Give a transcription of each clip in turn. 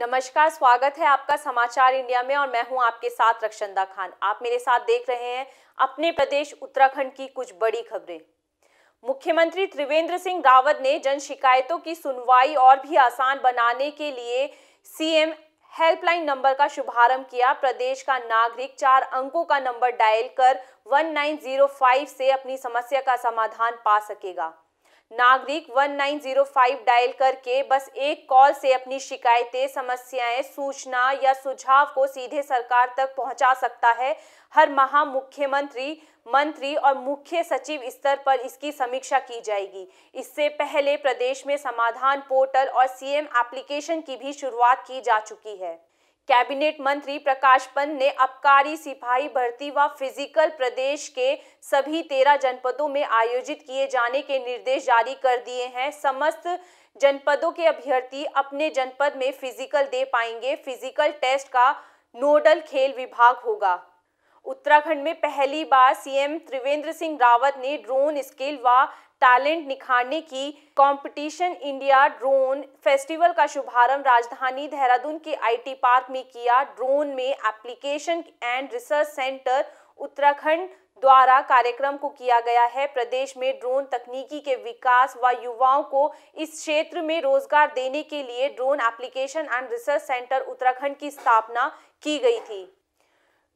नमस्कार स्वागत है आपका समाचार इंडिया में और मैं हूं आपके साथ रक्षंदा खान आप मेरे साथ देख रहे हैं अपने प्रदेश उत्तराखंड की कुछ बड़ी खबरें मुख्यमंत्री त्रिवेंद्र सिंह रावत ने जन शिकायतों की सुनवाई और भी आसान बनाने के लिए सीएम हेल्पलाइन नंबर का शुभारंभ किया प्रदेश का नागरिक चार अंकों का नंबर डायल कर 1905 से अपनी समस्या का समाधान पा सकेगा नागरिक 1905 डायल करके बस एक कॉल से अपनी शिकायतें समस्याएं सूचना या सुझाव को सीधे सरकार तक पहुंचा सकता है हर महा मुख्यमंत्री मंत्री और मुख्य सचिव स्तर पर इसकी समीक्षा की जाएगी इससे पहले प्रदेश में समाधान पोर्टल और सीएम एप्लीकेशन की भी शुरुआत की जा चुकी है कैबिनेट मंत्री प्रकाश पंत ने अबकारी सिपाही भर्ती व फिजिकल प्रदेश के सभी तेरह जनपदों में आयोजित किए जाने के निर्देश जारी कर दिए हैं समस्त जनपदों के अभ्यर्थी अपने जनपद में फिजिकल दे पाएंगे फिजिकल टेस्ट का नोडल खेल विभाग होगा उत्तराखंड में पहली बार सीएम त्रिवेंद्र सिंह रावत ने ड्रोन स्किल व टैलेंट निखारने की कंपटीशन इंडिया ड्रोन फेस्टिवल का शुभारंभ राजधानी देहरादून के आईटी पार्क में किया ड्रोन में application and research centre Uttarakhand द्वारा कार्यक्रम को किया गया है प्रदेश में ड्रोन तकनीकी के विकास व युवाओं को इस क्षेत्र में रोजगार देने के लिए drone application and research centre Uttarakhand की स्थापना की गई थी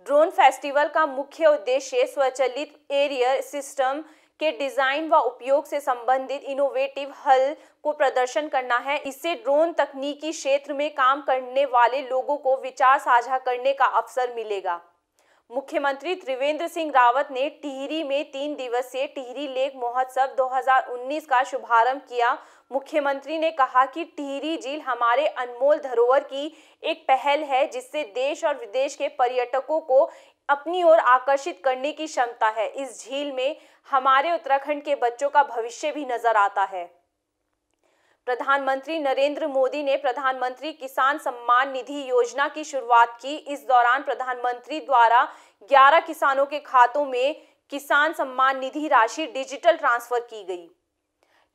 ड्रोन फेस्टिवल का मुख्य उद्देश्य स्वचलित एरियर सिस्टम के डिजाइन व उपयोग से संबंधित इनोवेटिव हल को प्रदर्शन करना है इससे ड्रोन तकनीकी क्षेत्र में काम करने वाले लोगों को विचार साझा करने का अवसर मिलेगा मुख्यमंत्री त्रिवेंद्र सिंह रावत ने टिहरी में तीन दिवसीय टिहरी लेक महोत्सव 2019 का शुभारंभ किया मुख्यमंत्री ने कहा कि टिहरी झील हमारे अनमोल धरोहर की एक पहल है जिससे देश और विदेश के पर्यटकों को अपनी ओर आकर्षित करने की क्षमता है इस झील में हमारे उत्तराखंड के बच्चों का भविष्य भी नजर आता है प्रधानमंत्री नरेंद्र मोदी ने प्रधानमंत्री किसान सम्मान निधि योजना की शुरुआत की इस दौरान प्रधानमंत्री द्वारा 11 किसानों के खातों में किसान सम्मान निधि राशि डिजिटल ट्रांसफर की गई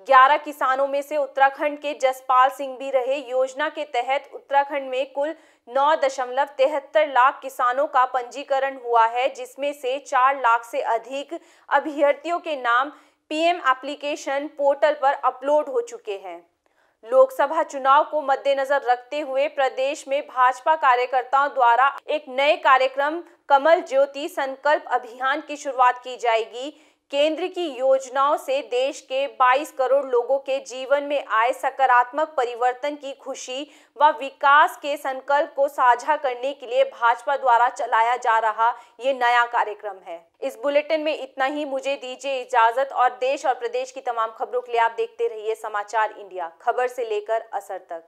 11 किसानों में से उत्तराखंड के जसपाल सिंह भी रहे योजना के तहत उत्तराखंड में कुल नौ दशमलव तिहत्तर लाख किसानों का पंजीकरण हुआ है जिसमें से चार लाख से अधिक अभ्यर्थियों के नाम पीएम एप्लीकेशन पोर्टल पर अपलोड हो चुके हैं लोकसभा चुनाव को मद्देनजर रखते हुए प्रदेश में भाजपा कार्यकर्ताओं द्वारा एक नए कार्यक्रम कमल ज्योति संकल्प अभियान की शुरुआत की जाएगी केंद्र की योजनाओं से देश के 22 करोड़ लोगों के जीवन में आए सकारात्मक परिवर्तन की खुशी व विकास के संकल्प को साझा करने के लिए भाजपा द्वारा चलाया जा रहा ये नया कार्यक्रम है इस बुलेटिन में इतना ही मुझे दीजिए इजाजत और देश और प्रदेश की तमाम खबरों के लिए आप देखते रहिए समाचार इंडिया खबर से लेकर असर तक